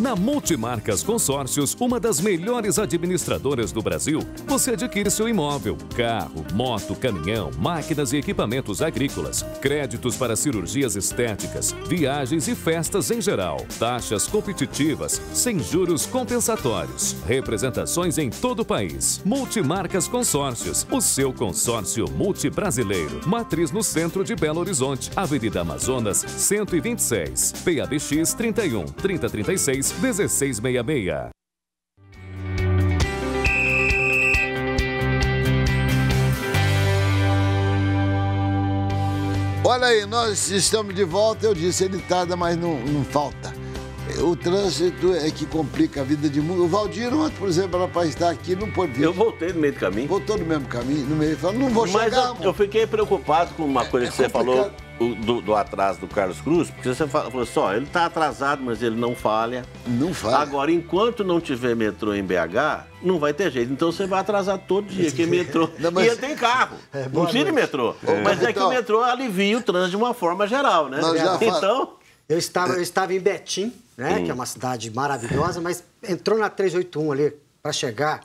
Na Multimarcas Consórcios, uma das melhores administradoras do Brasil, você adquire seu imóvel, carro, moto, caminhão, máquinas e equipamentos agrícolas, créditos para cirurgias estéticas, viagens e festas em geral, taxas competitivas, sem juros compensatórios, representações em todo o país. Multimarcas Consórcios, o seu consórcio multibrasileiro. Matriz no centro de Belo Horizonte, Avenida Amazonas, 126, PABX 31 3036 36 1666. Olha aí, nós estamos de volta. Eu disse, editada, mas não, não falta o trânsito é que complica a vida de muito. O Valdir, ontem, por exemplo, era para estar aqui, não pôde vir. Eu voltei no meio do caminho. Voltou no mesmo caminho, no meio. Falou, não vou Mas chegar, eu, eu, fiquei preocupado com uma é coisa é, que você falou do, do, atraso do Carlos Cruz, porque você falou assim, ó, ele está atrasado, mas ele não falha. Não falha. Agora, enquanto não tiver metrô em BH, não vai ter jeito. Então você vai atrasar todo dia, que é metrô. Não, mas... E tem carro. É, não tira metrô. É. Mas é que o metrô alivia o trânsito de uma forma geral, né? já então... Eu estava, eu estava em Betim, né, hum. que é uma cidade maravilhosa, mas entrou na 381 ali para chegar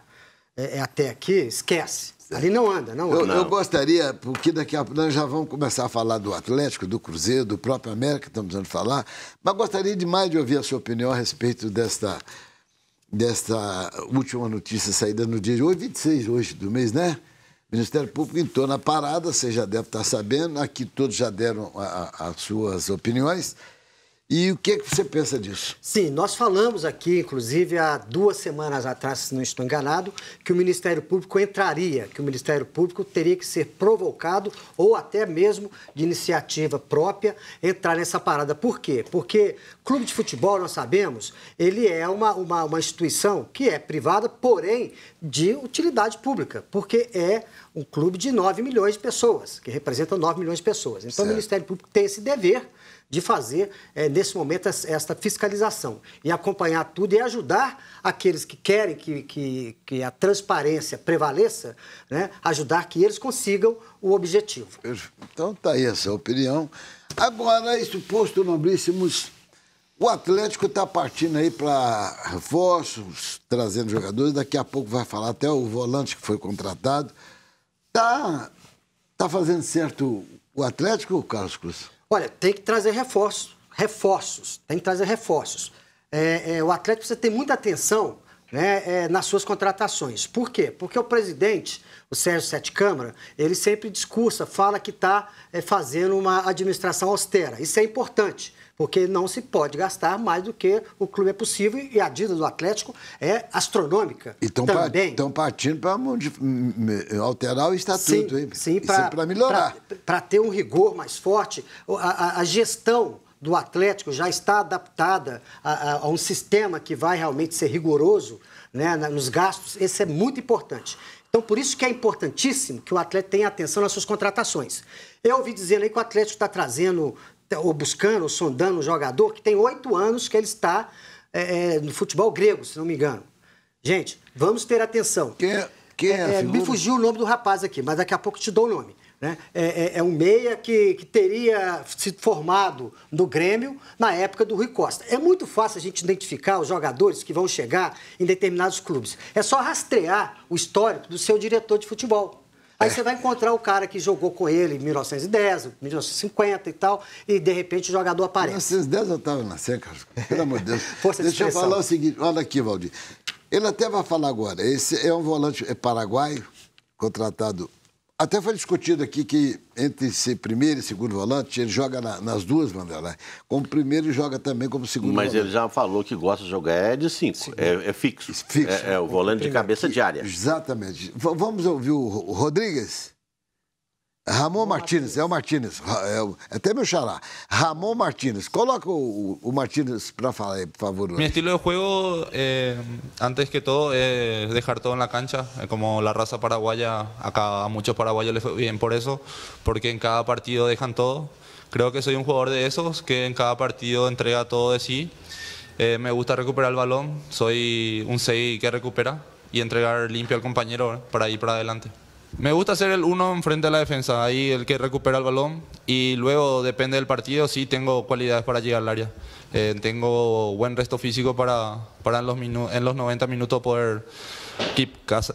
é, é até aqui, esquece. Ali não anda, não anda. Eu, eu gostaria, porque daqui a pouco nós já vamos começar a falar do Atlético, do Cruzeiro, do próprio América, estamos a falar, mas gostaria demais de ouvir a sua opinião a respeito desta, desta última notícia saída no dia de hoje, 26 hoje do mês, né? O Ministério Público entrou na parada, você já deve estar sabendo, aqui todos já deram as suas opiniões. E o que, é que você pensa disso? Sim, nós falamos aqui, inclusive, há duas semanas atrás, se não estou enganado, que o Ministério Público entraria, que o Ministério Público teria que ser provocado ou até mesmo de iniciativa própria entrar nessa parada. Por quê? Porque clube de futebol, nós sabemos, ele é uma, uma, uma instituição que é privada, porém de utilidade pública, porque é um clube de 9 milhões de pessoas, que representa 9 milhões de pessoas. Então, certo. o Ministério Público tem esse dever de fazer, é, nesse momento, esta fiscalização e acompanhar tudo e ajudar aqueles que querem que, que, que a transparência prevaleça, né, ajudar que eles consigam o objetivo. Então, está aí essa opinião. Agora, isso posto, nobríssimos, o Atlético está partindo aí para reforços, trazendo jogadores. Daqui a pouco vai falar até o volante que foi contratado. Está tá fazendo certo o Atlético, Carlos Cruz? Olha, tem que trazer reforços, reforços, tem que trazer reforços. É, é, o Atlético precisa ter muita atenção né, é, nas suas contratações. Por quê? Porque o presidente, o Sérgio Sete Câmara, ele sempre discursa, fala que está é, fazendo uma administração austera. Isso é importante, porque não se pode gastar mais do que o clube é possível e a dívida do Atlético é astronômica. Então também. Estão partindo para alterar o estatuto, sim, hein? Sim, para é melhorar. Para ter um rigor mais forte, a, a, a gestão do Atlético já está adaptada a, a, a um sistema que vai realmente ser rigoroso né, nos gastos, esse é muito importante. Então, por isso que é importantíssimo que o Atlético tenha atenção nas suas contratações. Eu ouvi dizendo aí que o Atlético está trazendo, tá, ou buscando, ou sondando um jogador que tem oito anos que ele está é, é no futebol grego, se não me engano. Gente, vamos ter atenção. Quem é, é, é, é Me fugiu o nome do rapaz aqui, mas daqui a pouco te dou o nome. Né? É, é, é, um meia que, que teria se formado no Grêmio na época do Rui Costa. É muito fácil a gente identificar os jogadores que vão chegar em determinados clubes. É só rastrear o histórico do seu diretor de futebol. Aí é. você vai encontrar o cara que jogou com ele em 1910, 1950 e tal, e de repente o jogador aparece. 1910 eu estava na seca, pelo amor de Deus. Força Deixa de eu falar o seguinte, olha aqui, Valdir. Ele até vai falar agora. Esse é um volante é paraguaio, contratado até foi discutido aqui que entre esse primeiro e segundo volante, ele joga na, nas duas bandeiras. Né? Como primeiro e joga também como segundo Mas volante. ele já falou que gosta de jogar é de cinco, é, é, fixo. fixo. É, é o volante de cabeça diária. Exatamente. V vamos ouvir o Rodrigues? Ramón Martínez, é o Martínez, é, até meu xará. Ramon coloca o, Martínez para falar por favor. Mi estilo de juego, eh, antes que todo, es dejar todo en la cancha. Como la raza paraguaya, acá a muchos paraguayos les fue bien por eso, porque en cada partido dejan todo. Creo que soy un jugador de esos que en cada partido entrega todo de sí. Eh, me gusta recuperar el balón, soy un 6 que recupera y entregar limpio al compañero eh, para ir para adelante. Me gusta ser el uno enfrente a la defensa, ahí el que recupera el balón y luego depende del partido, si tengo cualidades para llegar al área. Eh, tengo buen resto físico para, para en, los en los 90 minutos poder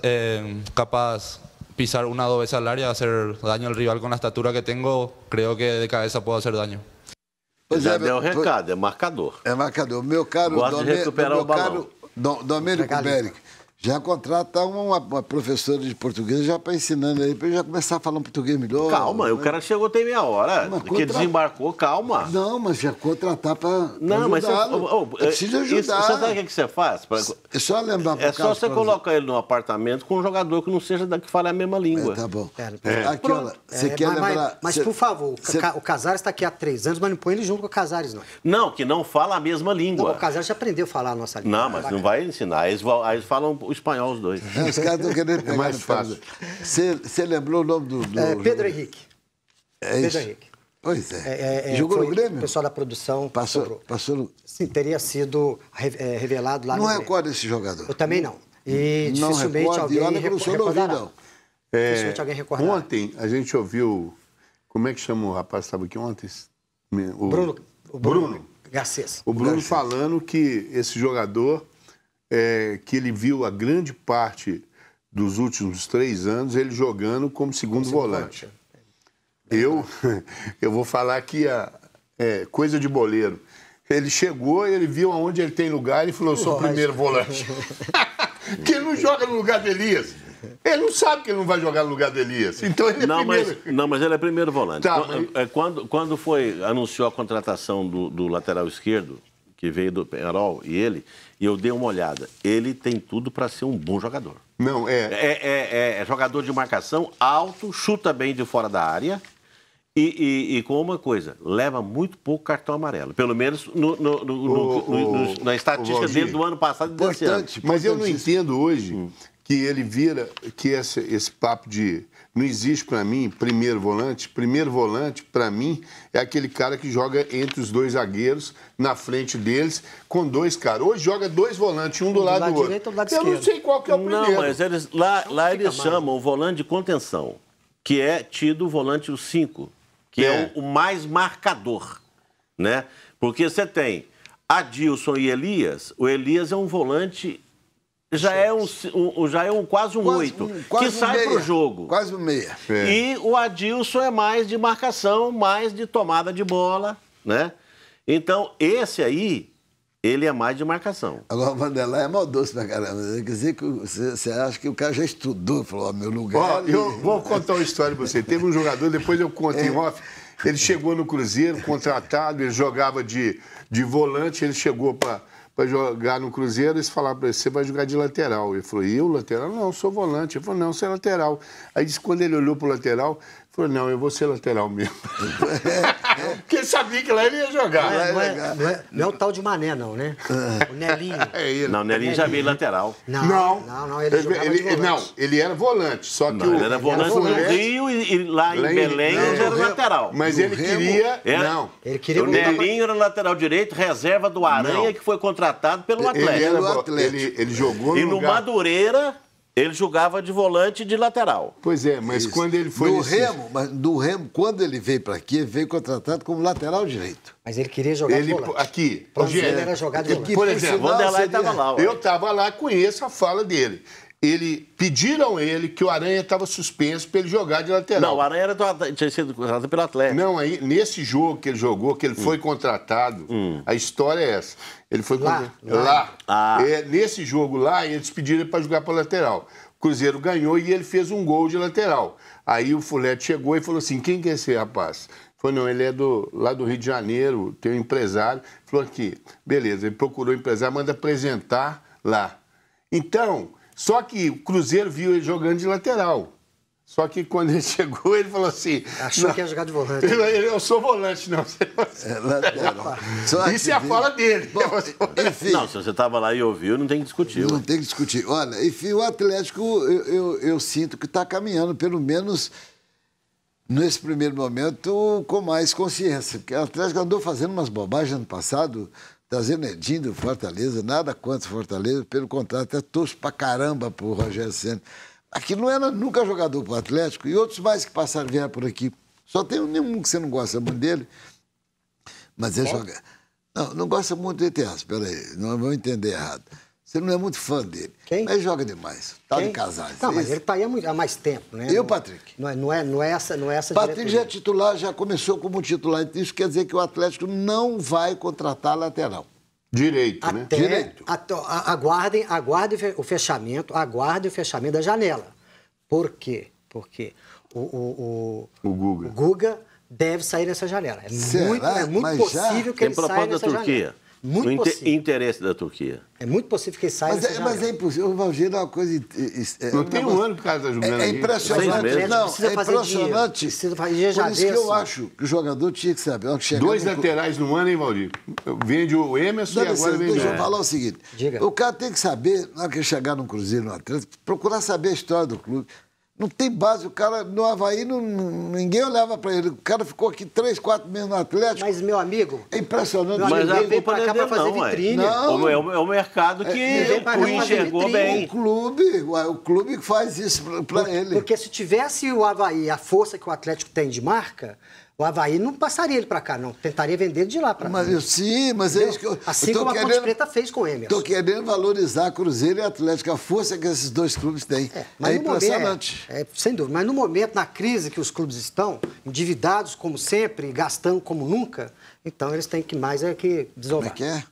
eh, capaz pisar una o dos veces al área, hacer daño al rival con la estatura que tengo, creo que de cabeza puedo hacer daño. Pois é, deu o recado, marcador. Es marcador. Meu caro, Já contrata uma, uma, professora de português já para ensinando aí, para ele já começar a falar um português melhor. Calma, né? o cara chegou tem meia hora, porque que contra... desembarcou, calma. Não, mas já contratar para Não, mas você, precisa ajudar. você sabe o que você faz? Pra... É só lembrar É só você colocar ele num apartamento com um jogador que não seja da que fale a mesma língua. É, tá bom. é. é, é aqui, olha, você é, quer mas, lembrar... Mas, cê... por favor, cê... o Casares está aqui há três anos, mas não põe ele junto com o Casares, não. Não, que não fala a mesma língua. Não, o Casares já aprendeu a falar a nossa língua. Não, mas não vai ensinar. Eles, falam espanhol os dois. Os caras estão querendo pegar. É mais fácil. Você, lembrou o nome do. do é, Pedro Henrique. É Pedro Henrique. Pois é. é, é, é Jogou no Grêmio? O pessoal da produção passou. passou no... Sim, teria sido é, revelado lá não no. Não recorda esse jogador. Eu também não. E não dificilmente recorda, alguém. E não sou não. É, alguém recordar. Ontem a gente ouviu. Como é que chama o rapaz que estava aqui ontem? O Bruno. O Bruno. Bruno. Garcês. O Bruno Garcês. falando que esse jogador é, que ele viu a grande parte dos últimos três anos ele jogando como segundo como volante. É. Eu, eu vou falar aqui a é, coisa de boleiro. Ele chegou, ele viu aonde ele tem lugar e falou: eu sou o primeiro volante. que ele não joga no lugar de Elias. Ele não sabe que ele não vai jogar no lugar do Elias. Então ele é não, primeiro... mas, não, mas ele é primeiro volante. Tá, quando, mas... É, quando, quando foi, anunciou a contratação do, do lateral esquerdo, que veio do Penarol, e ele, e eu dei uma olhada. Ele tem tudo para ser um bom jogador. Não, é. é... É, é... é, jogador de marcação alto, chuta bem de fora da área. E, e, e, com uma coisa, leva muito pouco cartão amarelo. Pelo menos no, no, no, o, o, na estatística dele do ano passado e desse ano. Mas eu não entendo hoje hum que ele vira que esse, esse papo de não existe para mim primeiro volante. Primeiro volante, para mim, é aquele cara que joga entre os dois zagueiros, na frente deles, com dois caras. Hoje joga dois volantes, um do, do lado, do outro. Direito, do lado Eu esquerdo. não sei qual que é o primeiro. Não, mas eles, lá, lá eles chamam o volante de contenção, que é tido o volante o 5, que é, é o, o mais marcador, né? Porque você tem Adilson e Elias, o Elias é um volante já é um, um, já é um quase um oito, um, que sai meia, pro jogo. Quase um meia. É. E o Adilson é mais de marcação, mais de tomada de bola, né? Então, esse aí, ele é mais de marcação. Agora, o Vanderlei é maldoce pra caramba. Né? Quer dizer que você acha que o cara já estudou, falou, ó, meu lugar... Ó, eu vou contar uma história pra você. Teve um jogador, depois eu conto em é. off... Ele chegou no Cruzeiro, contratado, ele jogava de, de volante, ele chegou para para jogar no Cruzeiro, eles falaram para ele, você vai jogar de lateral. Ele falou, eu lateral? Não, sou volante. Ele falou, não, você é lateral. Aí disse, quando ele olhou para o lateral, Falei, não, eu vou ser lateral mesmo. É, Porque sabia que lá ele ia jogar. Não é, não é, não é, não é o tal de Mané, não, né? É. O Nelinho. É ele. Não, o Nelinho já veio lateral. Não, não, não, não ele, é ele, ele Não, ele era volante, só que não, o, ele era volante, no Rio e, e lá, lá em, Belém ele era lateral. Mas ele queria... Era, não. Ele queria o Nelinho era lateral direito, reserva do Aranha, que foi contratado pelo Atlético. Ele, era, Atlético. ele, jogou e no lugar... Madureira... Ele jogava de volante e de lateral. Pois é, mas Isso. quando ele foi. Do Remo, mas do Remo, quando ele veio para aqui, ele veio contratado como lateral direito. Mas ele queria jogar ele, de volante. Aqui, ele era jogado de volante. Por exemplo, o Vanderlei estava lá. Eu estava lá, conheço a fala dele ele pediram ele que o Aranha estava suspenso para ele jogar de lateral. Não, o Aranha era do, tinha sido contratado pelo Atlético. Não, aí nesse jogo que ele jogou, que ele hum. foi contratado, hum. a história é essa. Ele foi lá, lá. Ah. É, nesse jogo lá, eles pediram para jogar para lateral. O Cruzeiro ganhou e ele fez um gol de lateral. Aí o Fulete chegou e falou assim: "Quem que é esse rapaz?" Falou, não, ele é do, lá do Rio de Janeiro, tem um empresário. Falou aqui, beleza, ele procurou o empresário, manda apresentar lá. Então, só que o Cruzeiro viu ele jogando de lateral. Só que quando ele chegou, ele falou assim. Achou que ia jogar de volante. Eu, eu sou volante, não. É, lateral. Isso é a fala dele. Bom, enfim. Não, se você estava lá e ouviu, não tem que discutir. Não tem que discutir. Olha, enfim, o Atlético, eu, eu, eu sinto que está caminhando, pelo menos nesse primeiro momento, com mais consciência. Porque o Atlético andou fazendo umas bobagens ano passado trazer o do Fortaleza, nada contra o Fortaleza, pelo contrário, até torço pra caramba pro Rogério Senna. Aqui não era nunca jogador pro Atlético e outros mais que passaram vieram por aqui. Só tem nenhum que você não gosta muito dele, mas ele Bom. joga. Não, não gosta muito de ETS, peraí, não vão entender errado. Você não é muito fã dele. Quem? Mas joga demais. Tá Quem? de casais. Não, é mas ele tá aí há, muito, há mais tempo, né? E o Patrick? Não é, não é, não é essa, não é essa Patrick diretoria. já é titular, já começou como titular. Isso quer dizer que o Atlético não vai contratar lateral. Direito, né? Até, né? Direito. aguardem, aguardem o fechamento, aguardem o fechamento da janela. Por quê? Porque o, o, o, o Guga. Guga deve sair nessa janela. É Será? muito, é muito possível já? que Tem ele saia nessa da Turquia. janela. Muito no possível. interesse da Turquia. É muito possível que saia. Mas, é, mas é impossível. O Valgiro é uma coisa. É, não tem um ano por causa da Juliana. É, é impressionante. Não, é impressionante. Precisa é Por isso que eu acho que o jogador tinha que saber. Dois laterais no ano, hein, Valdir? Vende o Emerson não, e agora vende o. Deixa eu falar o seguinte: Diga. o cara tem que saber, na hora que chegar num Cruzeiro, no Atlético, procurar saber a história do clube. Não tem base. O cara no Havaí, não, ninguém olhava para ele. O cara ficou aqui três, quatro meses no Atlético. Mas, meu amigo. É impressionante. Meu mas ele veio para cá para fazer não, vitrine. Não. É, o, é o é mercado é, que é, o enxergou bem. O clube, o clube faz isso para ele. Porque se tivesse o Havaí a força que o Atlético tem de marca, o Havaí não passaria ele para cá, não. Tentaria vender de lá para cá. Mas, eu, sim, mas é Entendeu? é isso que eu. Assim eu como querendo, a Ponte Preta fez com o Emerson. Estou querendo valorizar Cruzeiro e Atlético, a força que esses dois clubes têm. É, mas é impressionante. Momento, é, é, sem dúvida. Mas no momento, na crise que os clubes estão, endividados como sempre, gastando como nunca, então eles têm que mais é que desovar. Como é que é?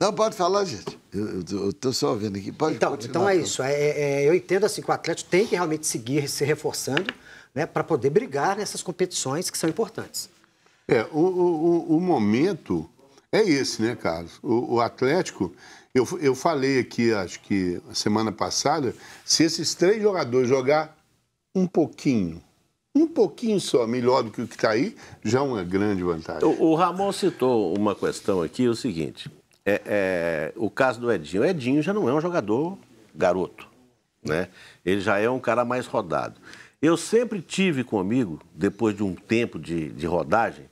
Não, pode falar, gente. Eu estou só ouvindo aqui. Pode então, Então é então. isso. É, é, é, eu entendo assim, que o Atlético tem que realmente seguir se reforçando né, para poder brigar nessas competições que são importantes. É, o, o, o momento é esse, né, Carlos? O, o, Atlético, eu, eu falei aqui, acho que semana passada, se esses três jogadores jogar um pouquinho, um pouquinho só melhor do que o que está aí, já é uma grande vantagem. O, o, Ramon citou uma questão aqui, é o seguinte, é, é, o caso do Edinho. O Edinho já não é um jogador garoto, né? Ele já é um cara mais rodado. Eu sempre tive comigo, depois de um tempo de, de rodagem,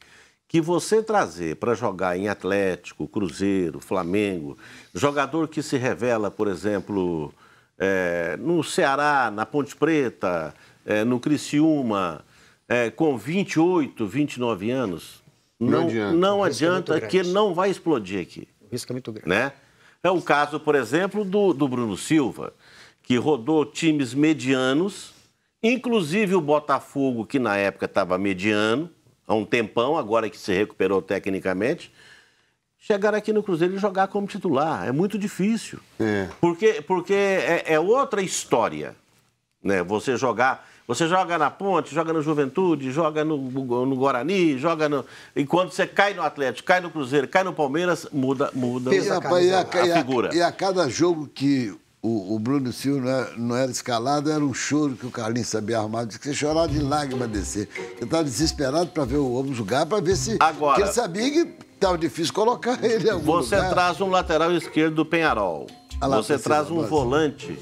que você trazer para jogar em Atlético, Cruzeiro, Flamengo, jogador que se revela, por exemplo, é, no Ceará, na Ponte Preta, é, no Criciúma, é, com 28, 29 anos, não, não adianta, não é adianta é que não vai explodir aqui. O risco é muito grande. Né? É o caso, por exemplo, do, do Bruno Silva, que rodou times medianos Inclusive o Botafogo, que na época estava mediano, há um tempão, agora que se recuperou tecnicamente, chegar aqui no Cruzeiro e jogar como titular. É muito difícil. É. Porque, porque é, é, outra história. Né? Você jogar. Você joga na ponte, joga no Juventude, joga no, no Guarani, joga no. E quando você cai no Atlético, cai no Cruzeiro, cai no Palmeiras, muda, muda Pensa, a, a, a, a, figura. E a cada jogo que o, o, Bruno Silva não era, não era, escalado, era um choro que o Carlinhos sabia arrumar, Disse que você chorava de lágrima descer. Eu estava desesperado para ver o homem jogar, para ver se. Agora. Porque ele sabia que estava difícil colocar ele em algum Você lugar. traz um lateral esquerdo do Penharol. Ah, lá, você traz cima, um volante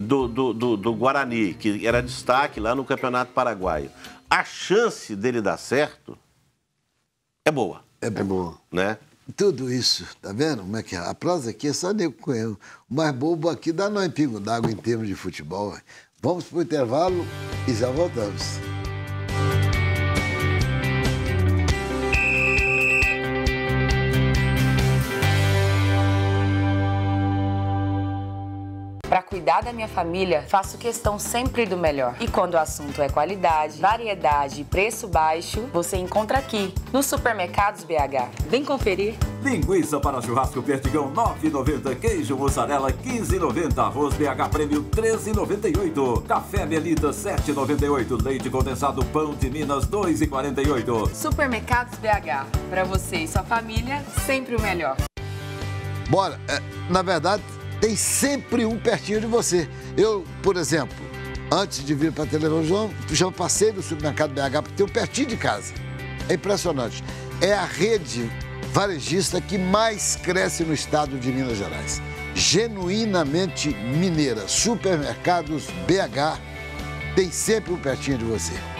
do, do, do, do Guarani, que era destaque lá no Campeonato Paraguaio. A chance dele dar certo é boa. É boa. Né? Tudo isso, tá vendo como é que é? A prosa aqui é só nego com O mais bobo aqui dá nó em pingo d'água em termos de futebol. Vamos pro intervalo e já voltamos. Para cuidar da minha família, faço questão sempre do melhor. E quando o assunto é qualidade, variedade e preço baixo, você encontra aqui, no Supermercados BH. Vem conferir. Linguiça para churrasco Perdigão 9,90, queijo mussarela 15,90, arroz BH Prêmio 13,98, café Melita 7,98, leite condensado pão de Minas 2,48. Supermercados BH, para você e sua família, sempre o melhor. Bora, é, na verdade tem sempre um pertinho de você. Eu, por exemplo, antes de vir para televisão, já passei no supermercado BH, para ter um pertinho de casa. É impressionante. É a rede varejista que mais cresce no estado de Minas Gerais. Genuinamente mineira. Supermercados BH tem sempre um pertinho de você.